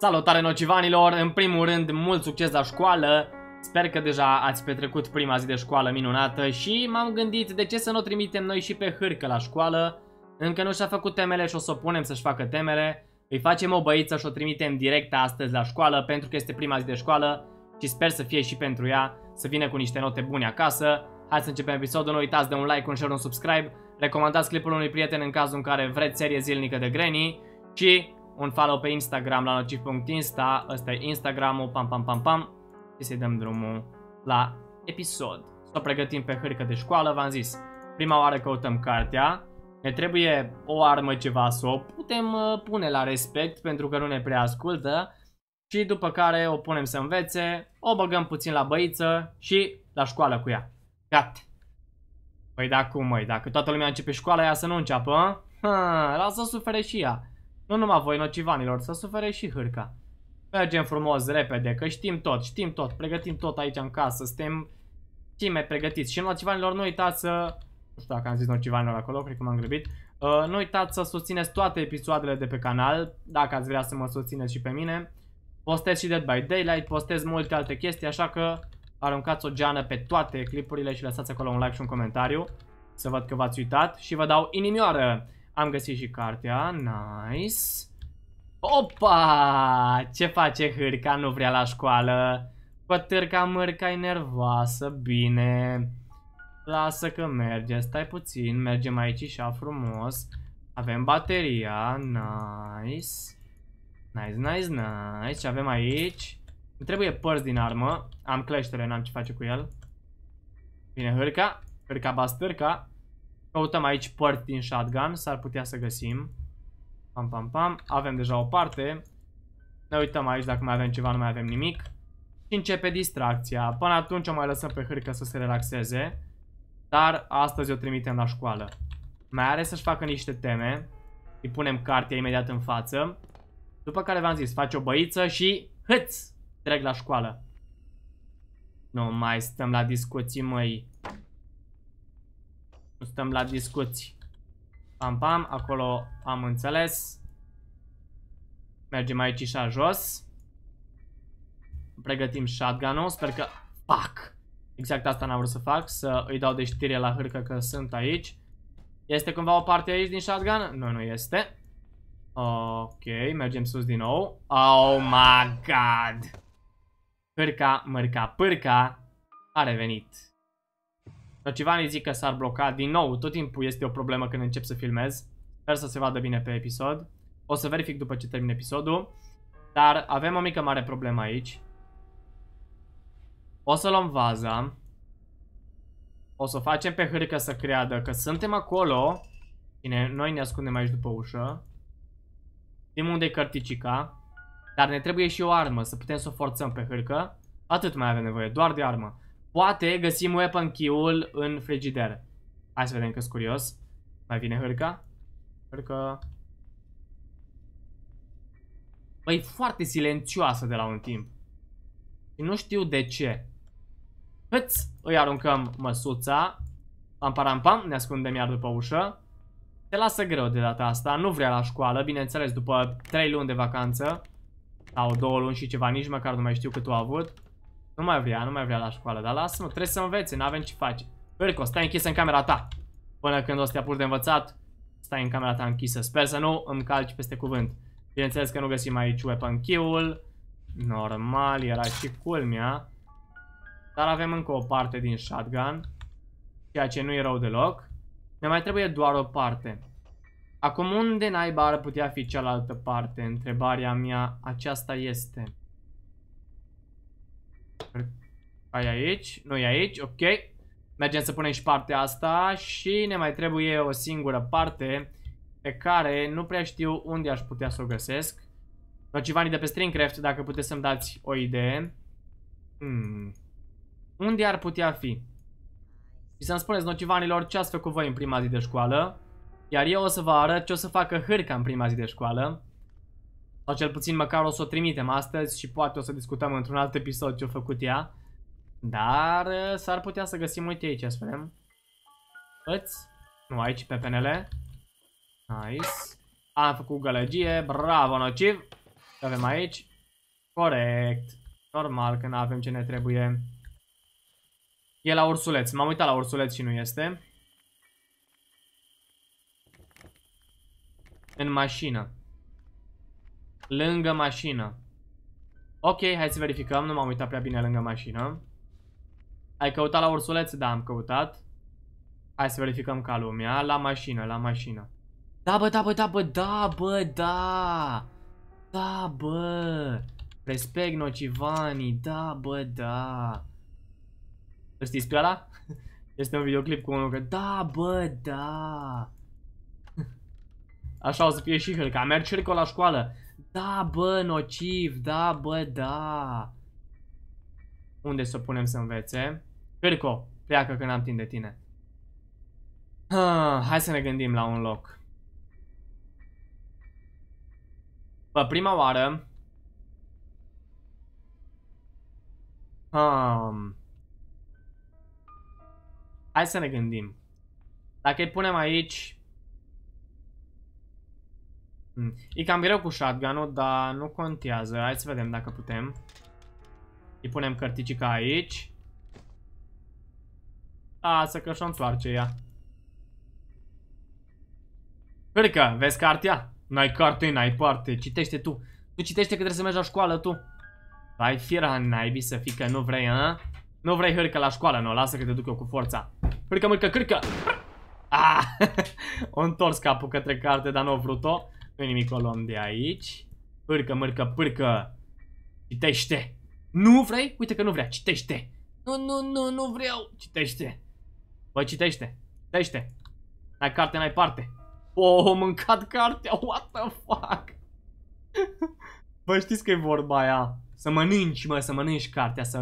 Salutare nocivanilor! În primul rând, mult succes la școală! Sper că deja ați petrecut prima zi de școală minunată și m-am gândit de ce să nu o trimitem noi și pe hârcă la școală. Încă nu și-a făcut temele și o să o punem să-și facă temele. Îi facem o băiță și o trimitem direct astăzi la școală pentru că este prima zi de școală și sper să fie și pentru ea să vină cu niște note bune acasă. Hai să începem episodul, nu uitați de un like, un share, un subscribe, recomandați clipul unui prieten în cazul în care vreți serie zilnică de Granny și un follow pe Instagram la nocif.insta, ăsta e Instagramul, pam pam pam pam și să-i dăm drumul la episod. Să o pregătim pe hârcă de școală, v-am zis, prima oară căutăm cartea, ne trebuie o armă ceva să o putem uh, pune la respect pentru că nu ne prea ascultă și după care o punem să învețe, o băgăm puțin la băiță și la școală cu ea. Gat. Păi da cum măi, dacă toată lumea începe școala ea să nu înceapă, ha, lasă să sufere și ea. Nu numai voi, nocivanilor, să sufere și hârca. Mergem frumos, repede, că știm tot, știm tot, pregătim tot aici în casă, suntem time pregătiți. Și nocivanilor, nu uitați să... Nu știu dacă am zis nocivanilor acolo, cred că m-am grăbit. Uh, nu uitați să susțineți toate episoadele de pe canal, dacă ați vrea să mă susțineți și pe mine. Postez și Dead by Daylight, postez multe alte chestii, așa că aruncați o geană pe toate clipurile și lăsați acolo un like și un comentariu. Să văd că v-ați uitat și vă dau inimioară! Am găsit și cartea, nice. Opa! Ce face hârca? Nu vrea la școală. Pătârca mărca e nervoasă, bine. Lasă că merge, stai puțin, mergem aici și frumos. Avem bateria, nice. Nice, nice, nice. Ce avem aici? Îmi trebuie părți din armă. Am cleștele, n-am ce face cu el. Bine, hârca. Hârca bastârca. Căutăm aici părți din shotgun, s-ar putea să găsim. Pam, pam, pam. Avem deja o parte. Ne uităm aici dacă mai avem ceva, nu mai avem nimic. Și începe distracția. Până atunci o mai lăsăm pe hârcă să se relaxeze. Dar astăzi o trimitem la școală. Mai are să-și facă niște teme. Îi punem cartea imediat în față. După care v-am zis, faci o băiță și hâț! Trec la școală. Nu mai stăm la discuții, măi. Nu stăm la discuții. Pam, pam, acolo am înțeles. Mergem aici și a jos. Pregătim shotgun-ul, sper că... Fuck! Exact asta n-am vrut să fac, să îi dau de știre la hârcă că sunt aici. Este cumva o parte aici din shotgun? Nu, nu este. Ok, mergem sus din nou. Oh my god! Pârca, mărca, pârca a revenit. Ciocivanii zic că s-ar bloca din nou, tot timpul este o problemă când încep să filmez. Sper să se vadă bine pe episod. O să verific după ce termin episodul. Dar avem o mică mare problemă aici. O să luăm vaza. O să o facem pe hârcă să creadă că suntem acolo. Bine, noi ne ascundem aici după ușă. Știm unde e carticica. Dar ne trebuie și o armă, să putem să o forțăm pe hârcă. Atât mai avem nevoie, doar de armă. Poate găsim weapon key-ul în frigider. Hai să vedem că curios. Mai vine hârca. Hârca. Băi, foarte silențioasă de la un timp. Și nu știu de ce. Hăț! Îi aruncăm măsuța. Pam, pam pam, ne ascundem iar după ușă. Se lasă greu de data asta, nu vrea la școală, bineînțeles, după 3 luni de vacanță. Sau 2 luni și ceva, nici măcar nu mai știu cât o a avut. Nu mai vrea, nu mai vrea la școală, dar lasă-mă, trebuie să învețe, n-avem ce face. Bârco, stai închis în camera ta. Până când o să te apuci de învățat, stai în camera ta închisă. Sper să nu îmi calci peste cuvânt. Bineînțeles că nu găsim aici weapon key-ul. Normal, era și culmea. Dar avem încă o parte din shotgun. Ceea ce nu e rău deloc. Ne mai trebuie doar o parte. Acum unde naiba ar putea fi cealaltă parte? Întrebarea mea aceasta este... Ai aici, nu e aici, ok. Mergem să punem și partea asta și ne mai trebuie o singură parte pe care nu prea știu unde aș putea să o găsesc. Nocivanii de pe Stringcraft, dacă puteți să-mi dați o idee. Hmm. Unde ar putea fi? Și să-mi spuneți nocivanilor ce ați făcut voi în prima zi de școală. Iar eu o să vă arăt ce o să facă Hârca în prima zi de școală. Sau cel puțin măcar o să o trimitem astăzi și poate o să discutăm într-un alt episod ce-a făcut ea. Dar uh, s-ar putea să găsim, uite aici, să vedem. Îți? Nu, aici, pe PNL. Nice. Am făcut gălăgie, bravo, nociv. Ce avem aici? Corect. Normal că nu avem ce ne trebuie. E la ursuleț. M-am uitat la ursuleț și nu este. În mașină. Lângă mașină. Ok, hai să verificăm. Nu m-am uitat prea bine lângă mașină. Ai căutat la ursuleț? Da, am căutat. Hai să verificăm ca lumea. La mașină, la mașină. Da, bă, da, bă, da, bă, da, bă, da. Da, bă. Respect Nocivani, Da, bă, da. știți pe ăla? Este un videoclip cu unul că da, bă, da. Așa o să fie și Hâlca. Mergi Hâlca la școală. Da, bă, nociv, da, bă, da. Unde să o punem să învețe? Pirco, pleacă că n-am timp de tine. Ha, ah, hai să ne gândim la un loc. Pe prima oară... Um, hai să ne gândim. Dacă îi punem aici, Mm. E cam greu cu shotgun-ul, dar nu contează. Hai să vedem dacă putem. Îi punem cărticica aici. Lasă că și-o întoarce ea. Frică, vezi cartea? N-ai carte, n-ai parte, citește tu. Tu citește că trebuie să mergi la școală, tu. Ai fira naibii să fii că nu vrei, a? Nu vrei hârcă la școală, nu, lasă că te duc eu cu forța. Hârcă, mârcă, cârcă! Ah! o întors capul către carte, dar nu a vrut-o nu nimic o luăm de aici. Pârcă, mărcă, pârcă. Citește. Nu vrei? Uite că nu vrea. Citește. Nu, nu, nu, nu vreau. Citește. Bă, citește. Citește. N-ai carte, n-ai parte. O, oh, mâncat cartea. What the fuck? Bă, știți că e vorba aia. Să mănânci, mă, să mănânci cartea, să,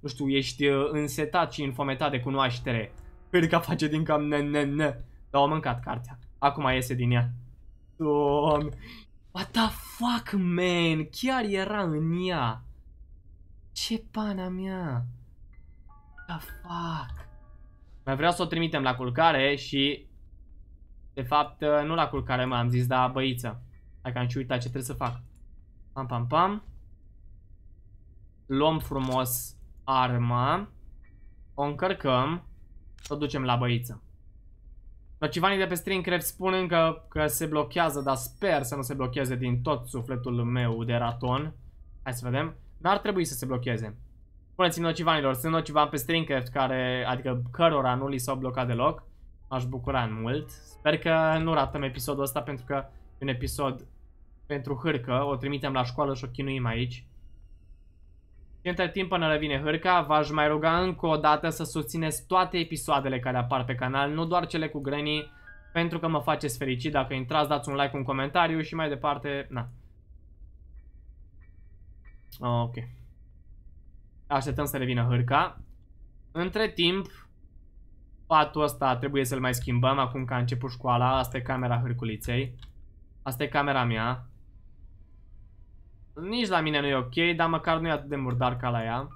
nu știu, ești uh, însetat și infometat de cunoaștere. Pârca face din cam ne, ne, ne. Dar au mâncat cartea. Acum iese din ea. Doamne. What the fuck, man? Chiar era în ea. Ce pana mea? What the fuck? Mai vreau să o trimitem la culcare și... De fapt, nu la culcare, m am zis, da, băiță. Dacă am și uitat ce trebuie să fac. Pam, pam, pam. Luăm frumos arma. O încărcăm. O ducem la băiță. Răcivanii de pe Streamcraft spun încă că se blochează, dar sper să nu se blocheze din tot sufletul meu de raton. Hai să vedem. N-ar trebui să se blocheze. Spuneți-mi nocivanilor, sunt nocivani pe Streamcraft care, adică cărora nu li s-au blocat deloc. M-aș bucura în mult. Sper că nu ratăm episodul ăsta pentru că e un episod pentru hârcă. O trimitem la școală și o chinuim aici. Între timp, până revine Hârca, v-aș mai ruga încă o dată să susțineți toate episoadele care apar pe canal, nu doar cele cu Granny, pentru că mă faceți fericit. Dacă intrați, dați un like, un comentariu și mai departe, na. Ok. Așteptăm să revină Hârca. Între timp, patul ăsta trebuie să-l mai schimbăm acum că a început școala. Asta e camera Hârculiței. Asta e camera mea. Nici la mine nu e ok, dar măcar nu e atât de murdar ca la ea.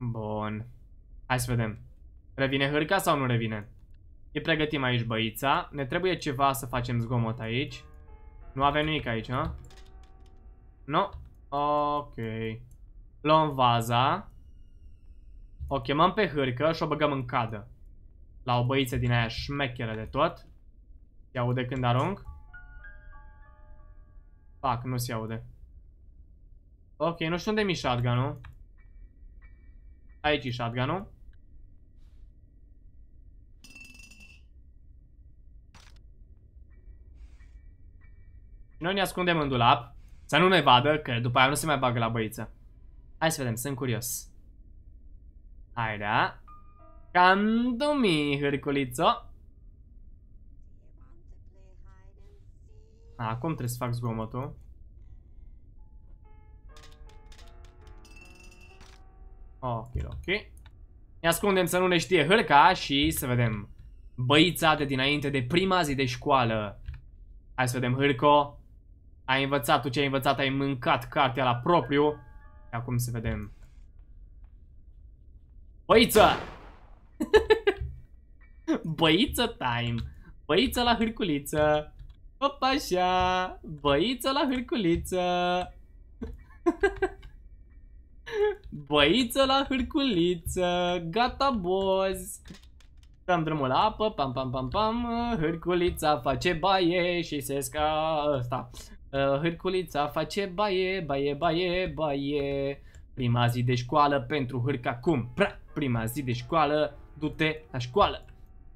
Bun. Hai să vedem. Revine hârca sau nu revine? E pregătim aici băița. Ne trebuie ceva să facem zgomot aici. Nu avem nimic aici, a? Nu? No? Ok. Luăm vaza. O chemăm pe hârcă și o băgăm în cadă. La o băiță din aia șmecheră de tot. Ia de când arunc. Fac, nu se aude. Ok, nu știu unde mi shotgun-ul. Aici e shotgun-ul. Noi ne ascundem în dulap. Să nu ne vadă, că după aia nu se mai bagă la băiță. Hai să vedem, sunt curios. Hai da. Cam dumii, hârculițo. Acum trebuie să fac zgomotul. Ok, ok. Ne ascundem să nu ne știe hârca și să vedem băița de dinainte de prima zi de școală. Hai să vedem hârco. Ai învățat tu ce ai învățat, ai mâncat cartea la propriu. Acum să vedem. Băiță! Băiță time! Băiță la hârculiță! Hop așa, băiță la hârculiță. băiță la hârculiță, gata boz. Dăm drumul la apă, pam pam pam pam, hârculița face baie și se sca... Asta. Uh, hârculița face baie, baie, baie, baie. Prima zi de școală pentru hârca acum. Pra! Prima zi de școală, du-te la școală.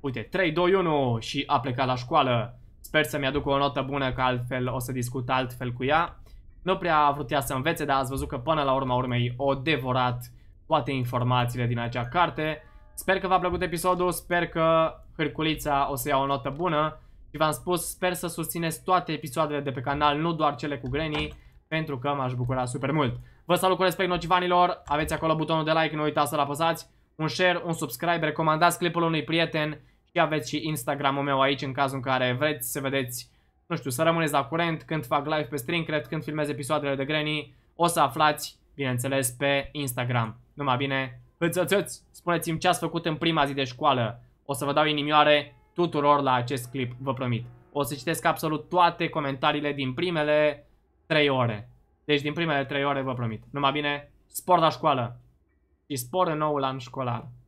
Uite, 3, 2, 1 și a plecat la școală. Sper să-mi aduc o notă bună, că altfel o să discut altfel cu ea. Nu prea a vrut ea să învețe, dar ați văzut că până la urma urmei o devorat toate informațiile din acea carte. Sper că v-a plăcut episodul, sper că Hârculița o să ia o notă bună și v-am spus, sper să susțineți toate episoadele de pe canal, nu doar cele cu Granny, pentru că m-aș bucura super mult. Vă salut cu respect nocivanilor, aveți acolo butonul de like, nu uitați să-l apăsați, un share, un subscribe, recomandați clipul unui prieten și aveți și Instagram-ul meu aici în cazul în care vreți să vedeți, nu știu, să rămâneți la curent când fac live pe Streamcraft, când filmez episoadele de Granny, o să aflați, bineînțeles, pe Instagram. Numai bine, hățățăți, spuneți-mi ce ați făcut în prima zi de școală. O să vă dau inimioare tuturor la acest clip, vă promit. O să citesc absolut toate comentariile din primele 3 ore. Deci din primele 3 ore vă promit. Numai bine, spor la școală și spor în noul an școlar.